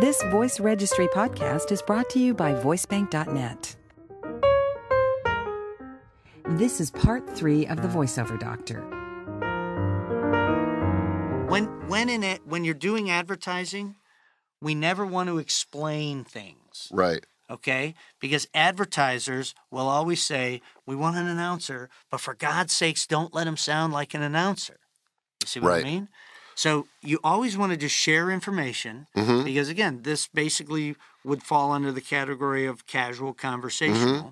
This voice registry podcast is brought to you by VoiceBank.net. This is part three of the voiceover doctor. When when in it when you're doing advertising, we never want to explain things. Right. Okay? Because advertisers will always say, We want an announcer, but for God's sakes, don't let him sound like an announcer. You see what right. I mean? So you always want to just share information mm-hmm. because again, this basically would fall under the category of casual conversational. Mm-hmm.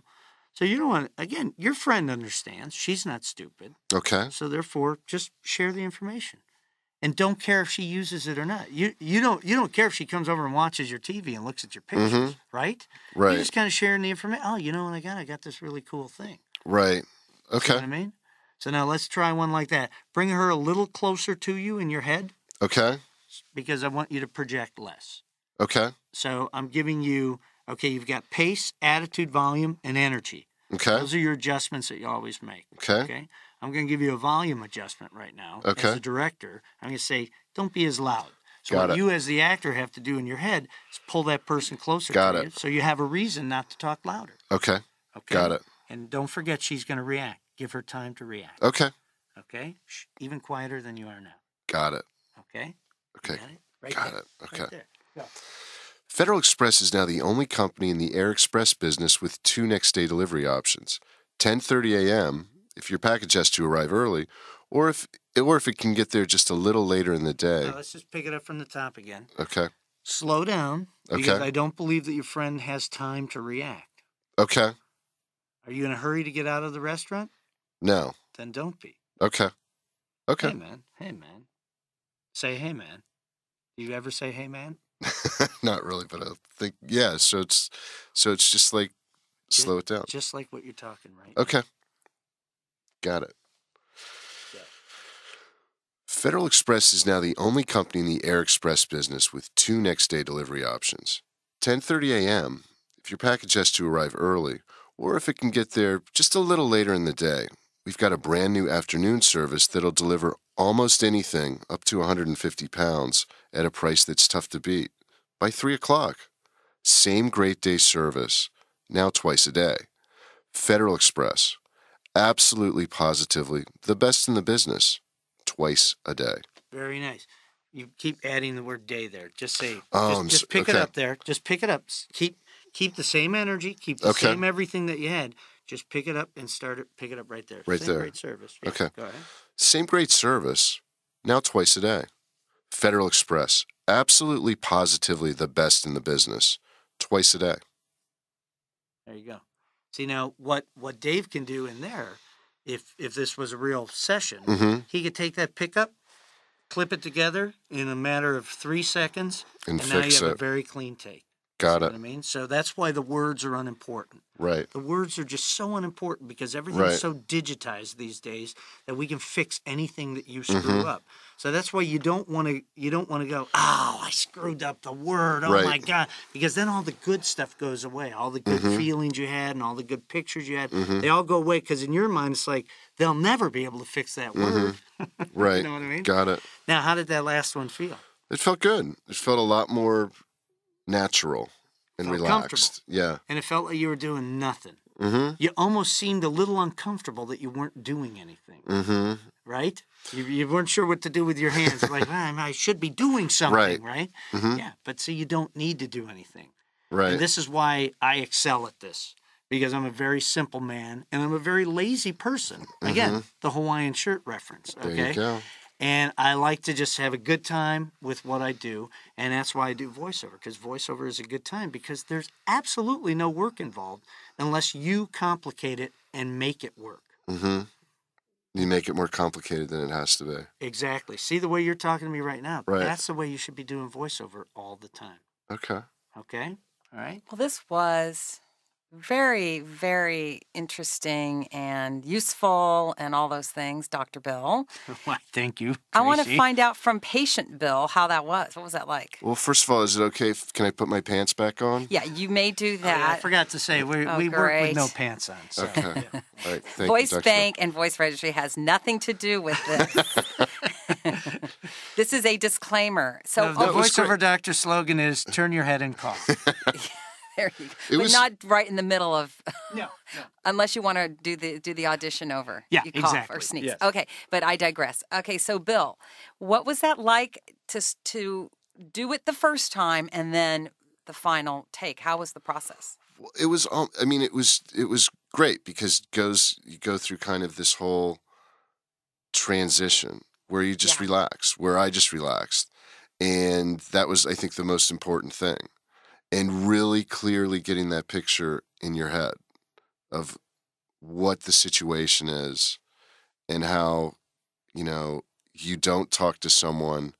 So you don't want to, again, your friend understands. She's not stupid. Okay. So therefore, just share the information. And don't care if she uses it or not. You you don't you don't care if she comes over and watches your TV and looks at your pictures, mm-hmm. right? Right. You're just kind of sharing the information. Oh, you know what I got? I got this really cool thing. Right. Okay. I mean? So now let's try one like that. Bring her a little closer to you in your head. Okay. Because I want you to project less. Okay. So I'm giving you, okay, you've got pace, attitude, volume, and energy. Okay. Those are your adjustments that you always make. Okay. Okay. I'm going to give you a volume adjustment right now. Okay. As a director, I'm going to say, don't be as loud. So Got what it. you as the actor have to do in your head is pull that person closer Got it. You, so you have a reason not to talk louder. Okay. Okay. Got it. And don't forget she's going to react. Give her time to react. Okay. Okay. Shh. Even quieter than you are now. Got it. Okay. Okay. Got it. Right got there. it. Okay. Right Go. Federal Express is now the only company in the Air Express business with two next day delivery options. 10:30 a.m. if your package has to arrive early, or if or if it can get there just a little later in the day. let's just pick it up from the top again. Okay. Slow down because okay. I don't believe that your friend has time to react. Okay. Are you in a hurry to get out of the restaurant? No. Then don't be. Okay. Okay. Hey man. Hey man. Say hey man. you ever say hey man? Not really, but I think yeah. So it's so it's just like just, slow it down. Just like what you're talking right. Okay. Now. Got it. Federal Express is now the only company in the Air Express business with two next day delivery options. 10:30 a.m. if your package has to arrive early or if it can get there just a little later in the day We've got a brand new afternoon service that'll deliver almost anything up to 150 pounds at a price that's tough to beat by 3 o'clock. Same great day service, now twice a day. Federal Express, absolutely positively the best in the business, twice a day. Very nice. You keep adding the word day there. Just say, oh, just, just pick okay. it up there. Just pick it up. Keep keep the same energy, keep the okay. same everything that you had just pick it up and start it. Pick it up right there. Right Same there. Great service. Yeah, okay. Go ahead. Same great service. Now twice a day. Federal Express, absolutely positively the best in the business. Twice a day. There you go. See now what what Dave can do in there, if if this was a real session, mm-hmm. he could take that pickup, clip it together in a matter of three seconds, and, and now you have it. a very clean take. Got it. I mean, so that's why the words are unimportant. Right. The words are just so unimportant because everything's right. so digitized these days that we can fix anything that you screw mm-hmm. up. So that's why you don't want to you don't want to go, "Oh, I screwed up the word. Oh right. my god." Because then all the good stuff goes away. All the good mm-hmm. feelings you had and all the good pictures you had, mm-hmm. they all go away cuz in your mind it's like they'll never be able to fix that word. Mm-hmm. right. you know what I mean? Got it. Now, how did that last one feel? It felt good. It felt a lot more natural and felt relaxed. Yeah. And it felt like you were doing nothing. Mm-hmm. You almost seemed a little uncomfortable that you weren't doing anything. Mm-hmm. Right? You, you weren't sure what to do with your hands. like, ah, I should be doing something, right? right? Mm-hmm. Yeah. But see, you don't need to do anything. Right. And this is why I excel at this because I'm a very simple man and I'm a very lazy person. Again, mm-hmm. the Hawaiian shirt reference. Okay and I like to just have a good time with what I do, and that's why I do voiceover because voiceover is a good time because there's absolutely no work involved unless you complicate it and make it work. Mm-hmm. You make it more complicated than it has to be. Exactly. See the way you're talking to me right now. Right. That's the way you should be doing voiceover all the time. Okay. Okay. All right. Well, this was very, very interesting and useful and all those things, Dr. Bill. Well, thank you. Tracy. I want to find out from patient Bill how that was. What was that like? Well, first of all, is it okay? If, can I put my pants back on? Yeah, you may do oh, that. Oh, I forgot to say, we, oh, we work with no pants on. So. Okay. yeah. all right, voice you, Bank Bill. and Voice Registry has nothing to do with this. this is a disclaimer. So, no, the oh, voiceover doctor slogan is turn your head and cough. there you go. It but was not right in the middle of. no, no. Unless you want to do the do the audition over. Yeah, you cough exactly. or sneeze. Yes. Okay, but I digress. Okay, so Bill, what was that like to to do it the first time and then the final take? How was the process? it was. Um, I mean, it was it was great because it goes you go through kind of this whole transition where you just yeah. relax, where I just relaxed, and that was I think the most important thing and really clearly getting that picture in your head of what the situation is and how you know you don't talk to someone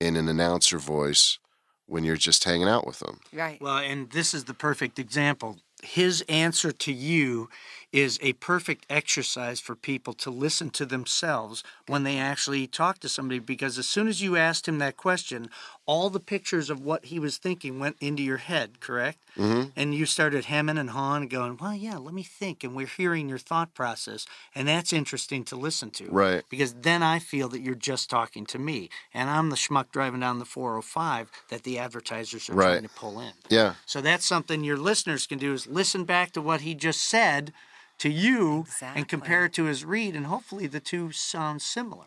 in an announcer voice when you're just hanging out with them. Right. Well, and this is the perfect example. His answer to you is a perfect exercise for people to listen to themselves when they actually talk to somebody because as soon as you asked him that question, all the pictures of what he was thinking went into your head, correct? Mm-hmm. And you started hemming and hawing and going, well, yeah, let me think. And we're hearing your thought process. And that's interesting to listen to. Right. Because then I feel that you're just talking to me. And I'm the schmuck driving down the 405 that the advertisers are right. trying to pull in. Yeah. So that's something your listeners can do is listen back to what he just said to you exactly. and compare it to his read, and hopefully the two sound similar.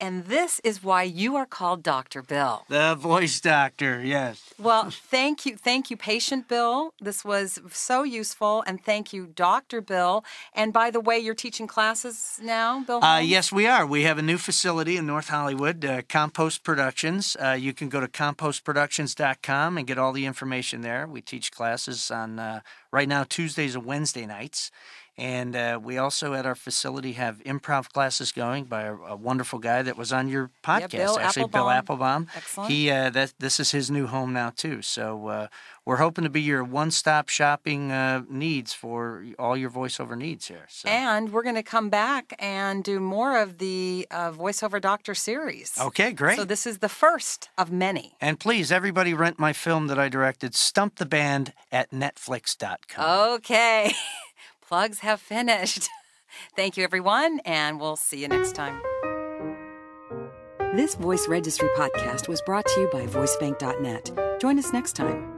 And this is why you are called Dr. Bill. The voice doctor, yes. Well, thank you. Thank you, Patient Bill. This was so useful. And thank you, Dr. Bill. And by the way, you're teaching classes now, Bill? Uh, yes, we are. We have a new facility in North Hollywood, uh, Compost Productions. Uh, you can go to compostproductions.com and get all the information there. We teach classes on uh, right now Tuesdays and Wednesday nights and uh, we also at our facility have improv classes going by a, a wonderful guy that was on your podcast, yeah, Bill actually, Applebaum. Bill Applebaum. Excellent. He uh, that this is his new home now too. So uh, we're hoping to be your one-stop shopping uh, needs for all your voiceover needs here. So. And we're going to come back and do more of the uh, voiceover doctor series. Okay, great. So this is the first of many. And please, everybody, rent my film that I directed, Stump the Band, at Netflix.com. Okay. plugs have finished. Thank you, everyone, and we'll see you next time. This Voice Registry podcast was brought to you by VoiceBank.net. Join us next time.